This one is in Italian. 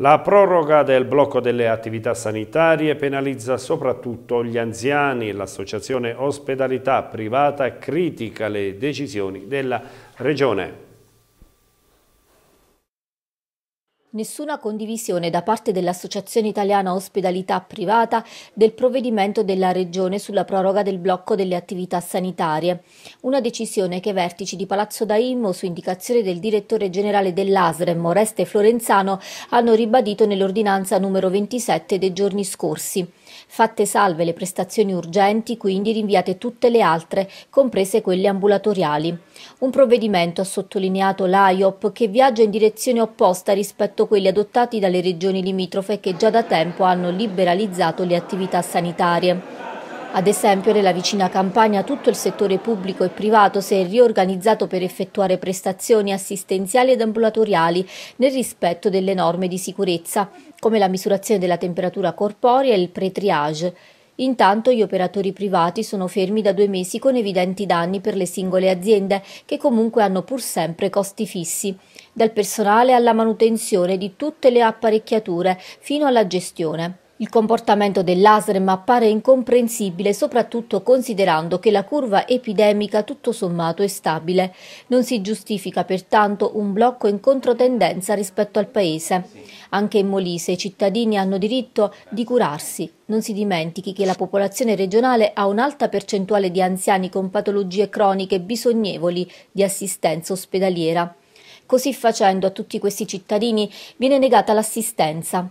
La proroga del blocco delle attività sanitarie penalizza soprattutto gli anziani. L'associazione ospedalità privata critica le decisioni della Regione. nessuna condivisione da parte dell'Associazione Italiana Ospedalità Privata del provvedimento della Regione sulla proroga del blocco delle attività sanitarie. Una decisione che i vertici di Palazzo Daimmo, su indicazione del direttore generale dell'ASREM, Oreste Florenzano, hanno ribadito nell'ordinanza numero 27 dei giorni scorsi. Fatte salve le prestazioni urgenti, quindi rinviate tutte le altre, comprese quelle ambulatoriali. Un provvedimento, ha sottolineato l'AIOP, che viaggia in direzione opposta rispetto quelli adottati dalle regioni limitrofe che già da tempo hanno liberalizzato le attività sanitarie. Ad esempio nella vicina Campania tutto il settore pubblico e privato si è riorganizzato per effettuare prestazioni assistenziali ed ambulatoriali nel rispetto delle norme di sicurezza, come la misurazione della temperatura corporea e il pre-triage. Intanto gli operatori privati sono fermi da due mesi con evidenti danni per le singole aziende, che comunque hanno pur sempre costi fissi, dal personale alla manutenzione di tutte le apparecchiature fino alla gestione. Il comportamento dell'ASREM appare incomprensibile soprattutto considerando che la curva epidemica tutto sommato è stabile. Non si giustifica pertanto un blocco in controtendenza rispetto al Paese. Anche in Molise i cittadini hanno diritto di curarsi. Non si dimentichi che la popolazione regionale ha un'alta percentuale di anziani con patologie croniche bisognevoli di assistenza ospedaliera. Così facendo a tutti questi cittadini viene negata l'assistenza.